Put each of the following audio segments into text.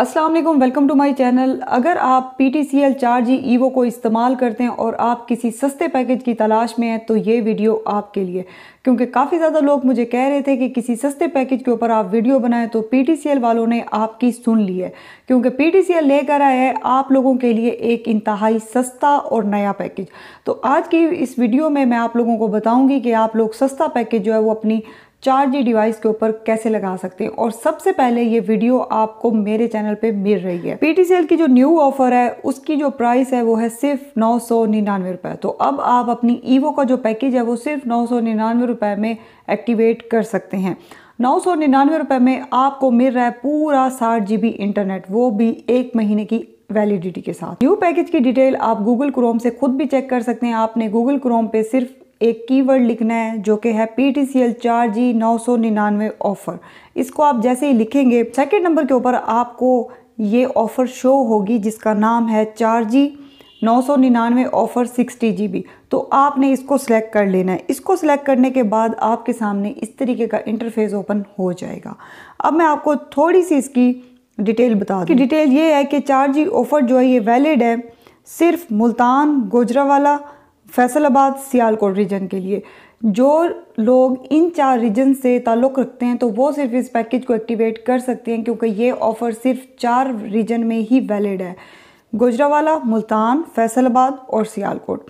Aslam welcome to my channel अगर आप P T C L चार जी ईवो को इस्तेमाल करते हैं और आप किसी सस्ते पैकेज की तलाश में हैं तो ये वीडियो आपके लिए क्योंकि काफ़ी ज़्यादा लोग मुझे कह रहे थे कि किसी सस्ते पैकेज के ऊपर आप वीडियो बनाएं तो पी टी सी एल वालों ने आपकी सुन ली है क्योंकि पी टी सी एल लेकर आया है आप लोगों के लिए एक इंतहाई सस्ता और नया पैकेज तो आज की इस वीडियो में मैं आप लोगों को बताऊँगी कि आप लोग सस्ता पैकेज जो है वो अपनी चार जी डिवाइस के ऊपर कैसे लगा सकते हैं और सबसे पहले ये वीडियो आपको मेरे चैनल पे मिल रही है पीटीसीएल की जो न्यू ऑफर है उसकी जो प्राइस है वो है सिर्फ नौ सौ निन्यानवे रुपए तो अब आप अपनी ईवो का जो पैकेज है वो सिर्फ नौ सौ निन्यानवे रुपए में एक्टिवेट कर सकते हैं नौ सौ निन्यानवे रुपए में आपको मिल रहा है पूरा साठ जी इंटरनेट वो भी एक महीने की वैलिडिटी के साथ न्यू पैकेज की डिटेल आप गूगल क्रोम से खुद भी चेक कर सकते हैं आपने गूगल क्रोम पे सिर्फ एक कीवर्ड लिखना है जो कि है पी टी सी एल चार जी नौ सौ निन्यानवे ऑफ़र इसको आप जैसे ही लिखेंगे सेकेंड नंबर के ऊपर आपको ये ऑफ़र शो होगी जिसका नाम है चार जी नौ सौ निन्यानवे ऑफ़र सिक्सटी जी बी तो आपने इसको सिलेक्ट कर लेना है इसको सिलेक्ट करने के बाद आपके सामने इस तरीके का इंटरफेस ओपन हो जाएगा अब मैं आपको थोड़ी सी इसकी डिटेल बता दूँ डिटेल ये है कि चार जी ऑफ़र जो है ये वैलिड है सिर्फ मुल्तान गोजरावाला फैसलाबाद सियालकोट रीजन के लिए जो लोग इन चार रीजन से ताल्लुक़ रखते हैं तो वो सिर्फ इस पैकेज को एक्टिवेट कर सकते हैं क्योंकि ये ऑफ़र सिर्फ चार रीजन में ही वैलिड है गुजरावाला मुल्तान फैसलाबाद और सियालकोट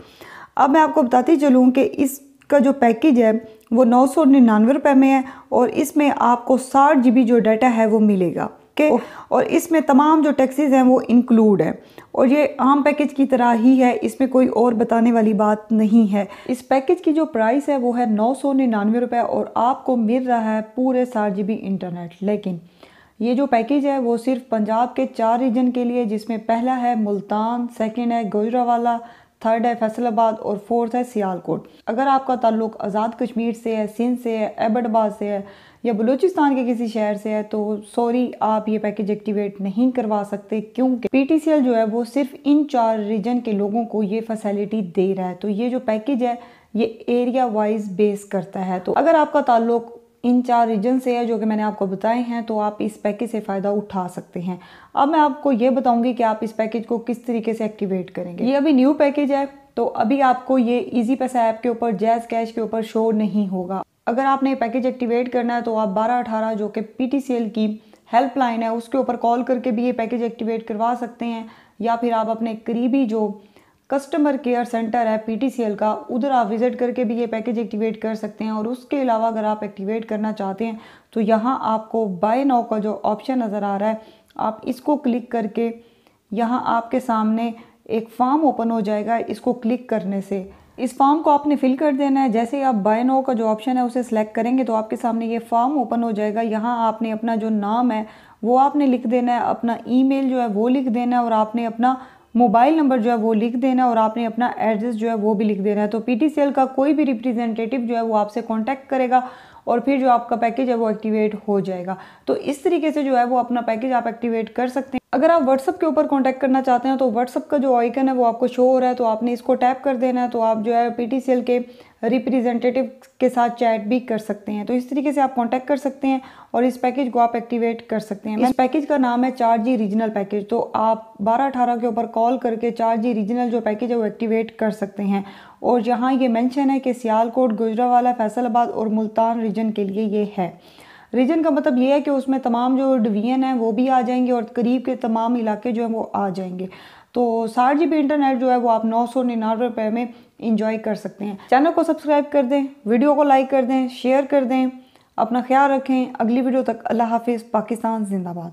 अब मैं आपको बताती चलूँ कि इसका जो पैकेज है वो नौ सौ निन्यानवे रुपये में है और इसमें आपको साठ जी बी जो डाटा है वो मिलेगा के और इसमें तमाम जो टैक्सेस हैं वो इंक्लूड हैं और ये आम पैकेज की तरह ही है इसमें कोई और बताने वाली बात नहीं है इस पैकेज की जो प्राइस है वो है नौ सौ निन्यानवे रुपये और आपको मिल रहा है पूरे सात जी इंटरनेट लेकिन ये जो पैकेज है वो सिर्फ पंजाब के चार रीजन के लिए जिसमें पहला है मुल्तान सेकेंड है गोजरावाला थर्ड है फैसलाबाद और फोर्थ है सियालकोट अगर आपका ताल्लुक आज़ाद कश्मीर से है सिंध से है एबटबाद से है या बलूचिस्तान के किसी शहर से है तो सॉरी आप ये पैकेज एक्टिवेट नहीं करवा सकते क्योंकि पी जो है वो सिर्फ इन चार रीजन के लोगों को ये फैसिलिटी दे रहा है तो ये जो पैकेज है ये एरिया वाइज बेस करता है तो अगर आपका ताल्लुक इन चार रीजन से है जो कि मैंने आपको बताए हैं तो आप इस पैकेज से फ़ायदा उठा सकते हैं अब मैं आपको ये बताऊंगी कि आप इस पैकेज को किस तरीके से एक्टिवेट करेंगे ये अभी न्यू पैकेज है तो अभी आपको ये इजी पैसा ऐप के ऊपर जैज़ कैश के ऊपर शो नहीं होगा अगर आपने पैकेज एक्टिवेट करना है तो आप बारह अठारह जो कि पी की हेल्पलाइन है उसके ऊपर कॉल करके भी ये पैकेज एक्टिवेट करवा सकते हैं या फिर आप अपने करीबी जो कस्टमर केयर सेंटर है पीटीसीएल का उधर आप विज़िट करके भी ये पैकेज एक्टिवेट कर सकते हैं और उसके अलावा अगर आप एक्टिवेट करना चाहते हैं तो यहाँ आपको बाय नाउ का जो ऑप्शन नज़र आ रहा है आप इसको क्लिक करके यहाँ आपके सामने एक फॉर्म ओपन हो जाएगा इसको क्लिक करने से इस फॉर्म को आपने फिल कर देना है जैसे ही आप बाय नो का जो ऑप्शन है उसे सेलेक्ट करेंगे तो आपके सामने ये फॉर्म ओपन हो जाएगा यहाँ आपने अपना जो नाम है वो आपने लिख देना है अपना ईमेल जो है वो लिख देना है और आपने अपना मोबाइल नंबर जो है वो लिख देना और आपने अपना एड्रेस जो है वो भी लिख देना है तो पीटीसीएल का कोई भी रिप्रेजेंटेटिव जो है वो आपसे कॉन्टैक्ट करेगा और फिर जो आपका पैकेज है वो एक्टिवेट हो जाएगा तो इस तरीके से जो है वो अपना पैकेज आप एक्टिवेट कर सकते हैं अगर आप व्हाट्सअप के ऊपर कॉन्टैक्ट करना चाहते हैं तो व्हाट्सअप का जो आइकन है वो आपको शो हो रहा है तो आपने इसको टैप कर देना है तो आप जो है पी के रिप्रेजेंटेटिव के साथ चैट भी कर सकते हैं तो इस तरीके से आप कॉन्टैक्ट कर सकते हैं और इस पैकेज को आप एक्टिवेट कर सकते हैं इस पैकेज का नाम है चार जी रीजनल पैकेज तो आप बारह अठारह के ऊपर कॉल करके चार जी रीजनल जो पैकेज है वो एक्टिवेट कर सकते हैं और जहाँ ये मैंशन है कि सियालकोट गुजरावाला फैसलाबाद और मुल्तान रीजन के लिए ये है रीजन का मतलब ये है कि उसमें तमाम जो डिवीजन हैं वो भी आ जाएंगे और करीब के तमाम इलाके जो हैं वो आ जाएंगे तो साठ जी इंटरनेट जो है वो आप नौ सौ निन्यानवे रुपये में इंजॉय कर सकते हैं चैनल को सब्सक्राइब कर दें वीडियो को लाइक कर दें शेयर कर दें अपना ख्याल रखें अगली वीडियो तक अल्लाह हाफिज़ पाकिस्तान जिंदाबाद